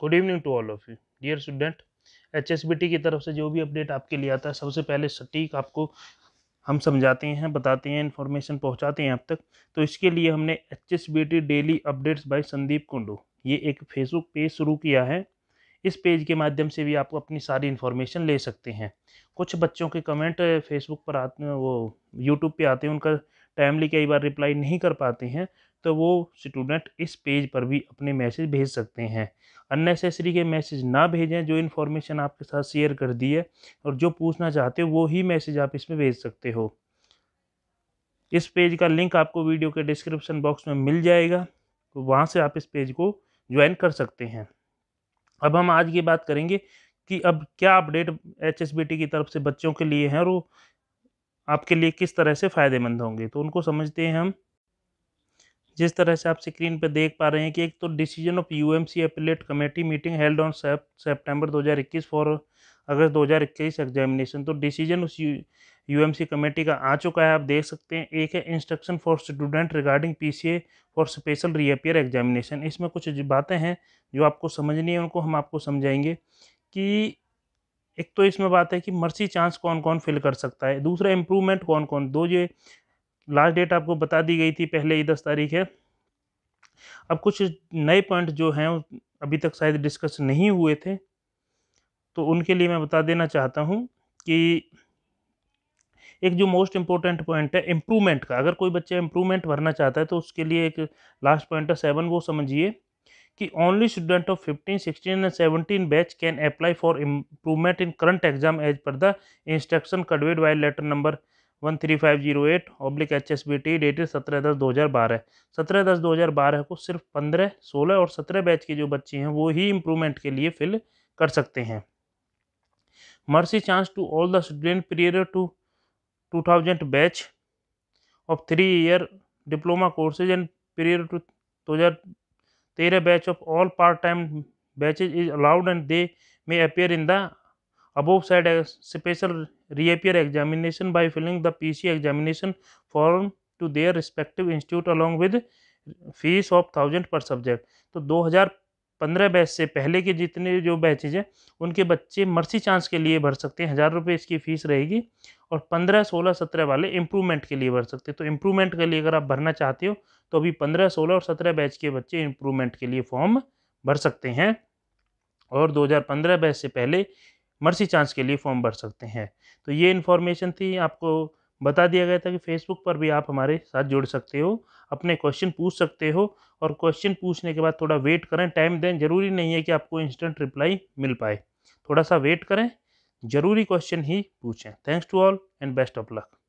good evening to all of you dear student H की तरफ से जो भी अपडेट आपके लिए आता है सबसे पहले सटीक आपको हम समझाते हैं बताते हैं इन्फॉर्मेशन पहुंचाते हैं आप तक तो इसके लिए हमने H S B T daily updates by Sandeep Kundu ये एक फेसबुक पेज शुरू किया है इस पेज के माध्यम से भी आप अपनी सारी इन्फॉर्मेशन ले सकते हैं कुछ बच्चों के कमेंट फेसबुक पर आते हैं वो यूट्यूब पर आते हैं उनका टाइमली कई बार रिप्लाई नहीं कर पाते हैं तो वो स्टूडेंट इस पेज पर भी अपने मैसेज भेज सकते हैं अननेसेसरी के मैसेज ना भेजें जो इन्फॉर्मेशन आपके साथ शेयर कर दी है और जो पूछना चाहते हो वो ही मैसेज आप इसमें भेज सकते हो इस पेज का लिंक आपको वीडियो के डिस्क्रिप्शन बॉक्स में मिल जाएगा तो वहाँ से आप इस पेज को ज्वाइन कर सकते हैं अब हम आज ये बात करेंगे कि अब क्या अपडेट एच की तरफ से बच्चों के लिए हैं और आपके लिए किस तरह से फ़ायदेमंद होंगे तो उनको समझते हैं हम जिस तरह से आप स्क्रीन पर देख पा रहे हैं कि एक तो decision of U M C committee meeting held on September दो हज़ार इक्कीस फॉर अगस्त दो हज़ार इक्कीस एग्जामिनेशन तो डिसीजन उस यू एम सी कमेटी का आ चुका है आप देख सकते हैं एक है instruction for student regarding P C A for special reappear examination इसमें कुछ बातें हैं जो आपको समझनी है उनको हम आपको समझाएंगे कि एक तो इसमें बात है कि मर्सी चांस कौन कौन फिल कर सकता है दूसरा इम्प्रूवमेंट कौन कौन दो ये लास्ट डेट आपको बता दी गई थी पहले ही दस तारीख है अब कुछ नए पॉइंट जो हैं अभी तक शायद डिस्कस नहीं हुए थे तो उनके लिए मैं बता देना चाहता हूँ कि एक जो मोस्ट इम्पोर्टेंट पॉइंट है इम्प्रूवमेंट का अगर कोई बच्चा इम्प्रूवमेंट भरना चाहता है तो उसके लिए एक लास्ट पॉइंट है सेवन वो समझिए कि only student of 15, 16 and 17 batch can apply for improvement in current exam as per the instruction conveyed by letter number one three five zero eight oblique H S B T dated सत्रह दस दो हज़ार बारह सत्रह दस दो हज़ार बारह को सिर्फ पंद्रह सोलह और सत्रह बैच के जो बच्चे हैं वो ही इम्प्रूवमेंट के लिए फिल कर सकते हैं mercy chance to all the student period two two thousand batch of three year diploma courses and period two दो हज़ार तेरे batch of all part time batches is allowed and they may appear in the above side special reappear examination by filling the P C examination form to their respective institute along with fees of thousand per subject तो दो हज़ार पंद्रह batch से पहले के जितने जो batches हैं उनके बच्चे मर्सी चांस के लिए भर सकते हैं हज़ार रुपये इसकी फ़ीस रहेगी और पंद्रह सोलह सत्रह वाले इम्प्रूवमेंट के लिए भर सकते हैं तो इम्प्रूवमेंट के लिए अगर आप भरना चाहते हो तो अभी पंद्रह सोलह और सत्रह बैच के बच्चे इम्प्रूवमेंट के लिए फॉर्म भर सकते हैं और दो बैच से पहले मर्सी चांस के लिए फॉर्म भर सकते हैं तो ये इन्फॉर्मेशन थी आपको बता दिया गया था कि फेसबुक पर भी आप हमारे साथ जुड़ सकते हो अपने क्वेश्चन पूछ सकते हो और क्वेश्चन पूछने के बाद थोड़ा वेट करें टाइम दें ज़रूरी नहीं है कि आपको इंस्टेंट रिप्लाई मिल पाए थोड़ा सा वेट करें ज़रूरी क्वेश्चन ही पूछें thanks to all and best of luck